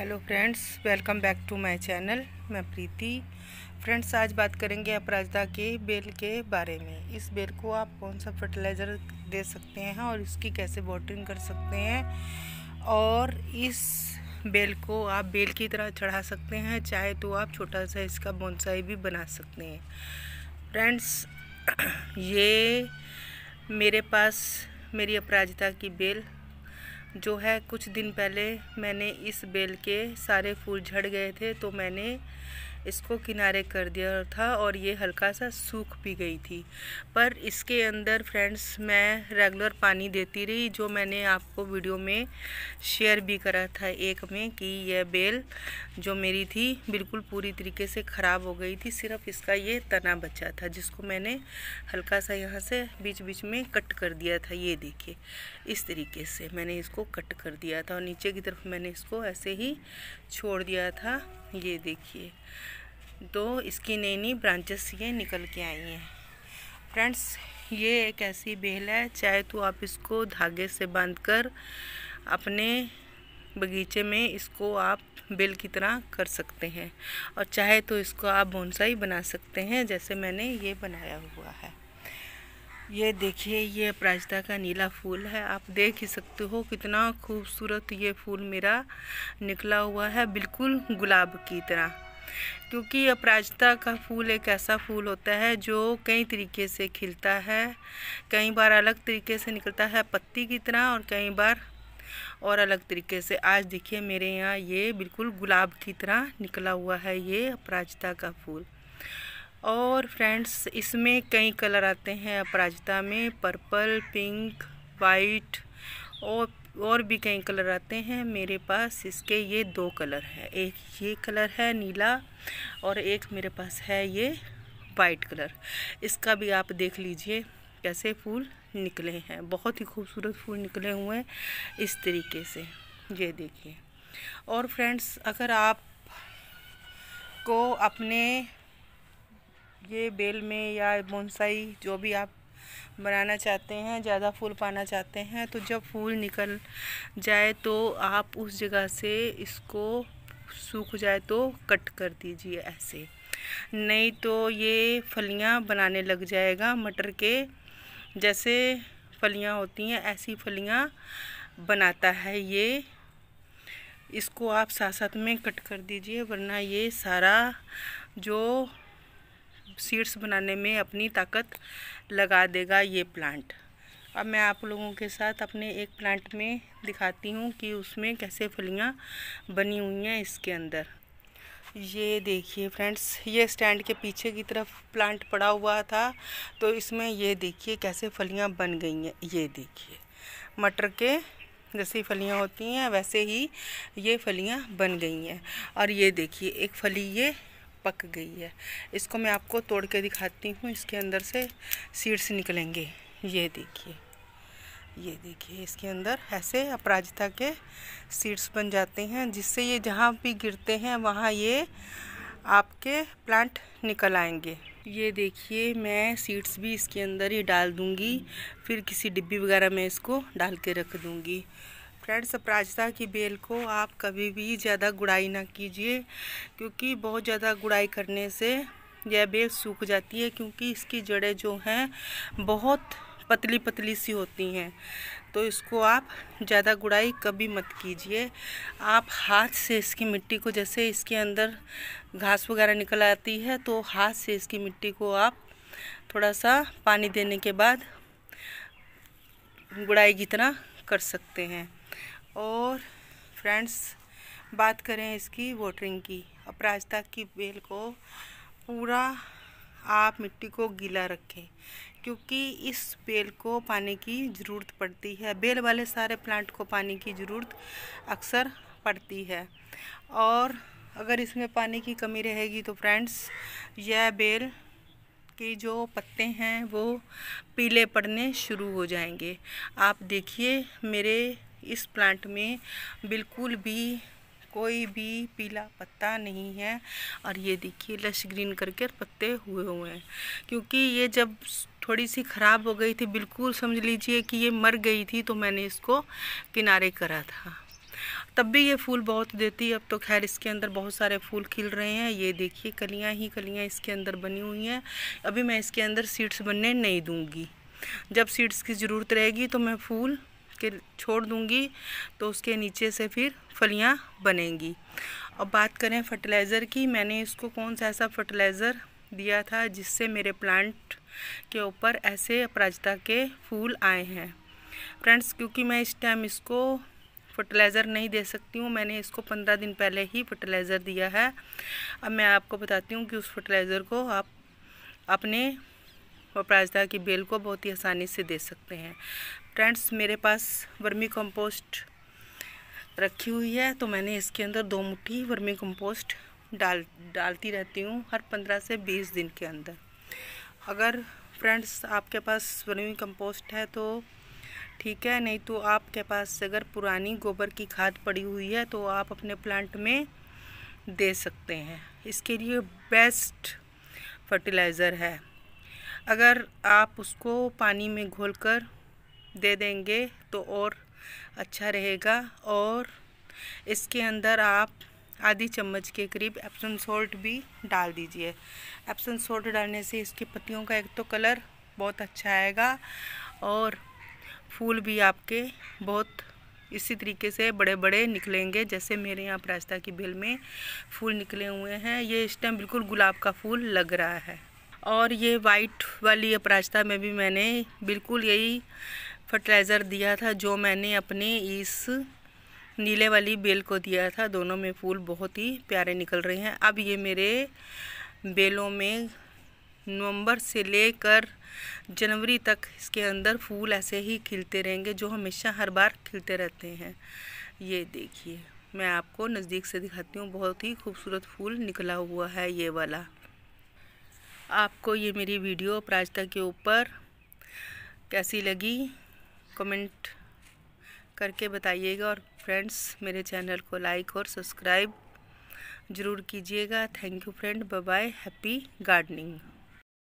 hello friends welcome back to my channel मैं Preeti friends आज बात करेंगे अपराजिता के बेल के बारे में इस बेल को आप कौन सा फर्टिलाइज़र दे सकते हैं और इसकी कैसे वॉटरिंग कर सकते हैं और इस बेल को आप बेल की तरह चढ़ा सकते हैं चाहे तो आप छोटा सा इसका बोनसाई भी बना सकते हैं फ्रेंड्स ये मेरे पास मेरी अपराजिता की बेल जो है कुछ दिन पहले मैंने इस बेल के सारे फूल झड़ गए थे तो मैंने इसको किनारे कर दिया था और ये हल्का सा सूख भी गई थी पर इसके अंदर फ्रेंड्स मैं रेगुलर पानी देती रही जो मैंने आपको वीडियो में शेयर भी करा था एक में कि यह बेल जो मेरी थी बिल्कुल पूरी तरीके से ख़राब हो गई थी सिर्फ इसका ये तना बचा था जिसको मैंने हल्का सा यहाँ से बीच बीच में कट कर दिया था ये देखिए इस तरीके से मैंने इसको कट कर दिया था और नीचे की तरफ मैंने इसको ऐसे ही छोड़ दिया था ये देखिए दो इसकी नई नई ब्रांचेस ये निकल के आई हैं फ्रेंड्स ये एक ऐसी बेल है चाहे तो आप इसको धागे से बांधकर अपने बगीचे में इसको आप बेल की तरह कर सकते हैं और चाहे तो इसको आप बोनसाई बना सकते हैं जैसे मैंने ये बनाया हुआ है ये देखिए ये अपराजिता का नीला फूल है आप देख ही सकते हो कितना खूबसूरत ये फूल मेरा निकला हुआ है बिल्कुल गुलाब की तरह क्योंकि अपराजिता का फूल एक ऐसा फूल होता है जो कई तरीके से खिलता है कई बार अलग तरीके से निकलता है पत्ती की तरह और कई बार और अलग तरीके से आज देखिए मेरे यहाँ ये बिल्कुल गुलाब की तरह निकला हुआ है ये अपराजिता का फूल और फ्रेंड्स इसमें कई कलर आते हैं अपराजिता में पर्पल पिंक वाइट और और भी कई कलर आते हैं मेरे पास इसके ये दो कलर हैं एक ये कलर है नीला और एक मेरे पास है ये वाइट कलर इसका भी आप देख लीजिए कैसे फूल निकले हैं बहुत ही खूबसूरत फूल निकले हुए हैं इस तरीके से ये देखिए और फ्रेंड्स अगर आप को अपने ये बेल में या बोनसाई जो भी आप बनाना चाहते हैं ज़्यादा फूल पाना चाहते हैं तो जब फूल निकल जाए तो आप उस जगह से इसको सूख जाए तो कट कर दीजिए ऐसे नहीं तो ये फलियां बनाने लग जाएगा मटर के जैसे फलियां होती हैं ऐसी फलियां बनाता है ये इसको आप साथ साथ में कट कर दीजिए वरना ये सारा जो सीड्स बनाने में अपनी ताकत लगा देगा ये प्लांट अब मैं आप लोगों के साथ अपने एक प्लांट में दिखाती हूँ कि उसमें कैसे फलियाँ बनी हुई हैं इसके अंदर ये देखिए फ्रेंड्स ये स्टैंड के पीछे की तरफ प्लांट पड़ा हुआ था तो इसमें ये देखिए कैसे फलियाँ बन गई हैं ये देखिए मटर के जैसी फलियाँ होती हैं वैसे ही ये फलियाँ बन गई हैं और ये देखिए एक फली ये पक गई है इसको मैं आपको तोड़ के दिखाती हूँ इसके अंदर से सीड्स निकलेंगे ये देखिए ये देखिए इसके अंदर ऐसे अपराजिता के सीड्स बन जाते हैं जिससे ये जहाँ भी गिरते हैं वहाँ ये आपके प्लांट निकल आएंगे ये देखिए मैं सीड्स भी इसके अंदर ही डाल दूँगी फिर किसी डिब्बी वगैरह में इसको डाल के रख दूँगी फ्रेंड्स अपराजिता की बेल को आप कभी भी ज़्यादा गुड़ाई ना कीजिए क्योंकि बहुत ज़्यादा गुड़ाई करने से यह बेल सूख जाती है क्योंकि इसकी जड़ें जो हैं बहुत पतली पतली सी होती हैं तो इसको आप ज़्यादा गुड़ाई कभी मत कीजिए आप हाथ से इसकी मिट्टी को जैसे इसके अंदर घास वगैरह निकल आती है तो हाथ से इसकी मिट्टी को आप थोड़ा सा पानी देने के बाद गुड़ाई की तरह कर सकते हैं और फ्रेंड्स बात करें इसकी वोटरिंग की अपराजता की बेल को पूरा आप मिट्टी को गीला रखें क्योंकि इस बेल को पानी की ज़रूरत पड़ती है बेल वाले सारे प्लांट को पानी की ज़रूरत अक्सर पड़ती है और अगर इसमें पानी की कमी रहेगी तो फ्रेंड्स यह बेल के जो पत्ते हैं वो पीले पड़ने शुरू हो जाएंगे आप देखिए मेरे इस प्लांट में बिल्कुल भी कोई भी पीला पत्ता नहीं है और ये देखिए लश ग्रीन करके पत्ते हुए हुए हैं क्योंकि ये जब थोड़ी सी ख़राब हो गई थी बिल्कुल समझ लीजिए कि ये मर गई थी तो मैंने इसको किनारे करा था तब भी ये फूल बहुत देती है अब तो खैर इसके अंदर बहुत सारे फूल खिल रहे हैं ये देखिए कलियां ही कलियां इसके अंदर बनी हुई हैं अभी मैं इसके अंदर सीड्स बनने नहीं दूंगी जब सीड्स की ज़रूरत रहेगी तो मैं फूल के छोड़ दूंगी तो उसके नीचे से फिर फलियाँ बनेंगी अब बात करें फर्टिलाइज़र की मैंने इसको कौन सा ऐसा फर्टिलाइज़र दिया था जिससे मेरे प्लांट के ऊपर ऐसे अपराजिता के फूल आए हैं फ्रेंड्स क्योंकि मैं इस टाइम इसको फर्टिलाइज़र नहीं दे सकती हूँ मैंने इसको पंद्रह दिन पहले ही फर्टिलाइज़र दिया है अब मैं आपको बताती हूँ कि उस फर्टिलाइज़र को आप अपने अपराजिता की बेल को बहुत ही आसानी से दे सकते हैं फ्रेंड्स मेरे पास वर्मी कंपोस्ट रखी हुई है तो मैंने इसके अंदर दो मुट्ठी वर्मी कंपोस्ट डाल डालती रहती हूँ हर पंद्रह से बीस दिन के अंदर अगर फ्रेंड्स आपके पास वर्मी कंपोस्ट है तो ठीक है नहीं तो आपके पास अगर पुरानी गोबर की खाद पड़ी हुई है तो आप अपने प्लांट में दे सकते हैं इसके लिए बेस्ट फर्टिलाइज़र है अगर आप उसको पानी में घोलकर दे देंगे तो और अच्छा रहेगा और इसके अंदर आप आधी चम्मच के करीब एप्सन सॉल्ट भी डाल दीजिए एप्सन सॉल्ट डालने से इसकी पत्तियों का एक तो कलर बहुत अच्छा आएगा और फूल भी आपके बहुत इसी तरीके से बड़े बड़े निकलेंगे जैसे मेरे यहाँ प्रास्ता की बेल में फूल निकले हुए हैं ये इस टाइम बिल्कुल गुलाब का फूल लग रहा है और ये वाइट वाली अपराजता में भी मैंने बिल्कुल यही फर्टिलाइज़र दिया था जो मैंने अपने इस नीले वाली बेल को दिया था दोनों में फूल बहुत ही प्यारे निकल रहे हैं अब ये मेरे बेलों में नवंबर से लेकर जनवरी तक इसके अंदर फूल ऐसे ही खिलते रहेंगे जो हमेशा हर बार खिलते रहते हैं ये देखिए मैं आपको नज़दीक से दिखाती हूँ बहुत ही खूबसूरत फूल निकला हुआ है ये वाला आपको ये मेरी वीडियो प्राजता के ऊपर कैसी लगी कमेंट करके बताइएगा और फ्रेंड्स मेरे चैनल को लाइक और सब्सक्राइब ज़रूर कीजिएगा thank you friend bye happy gardening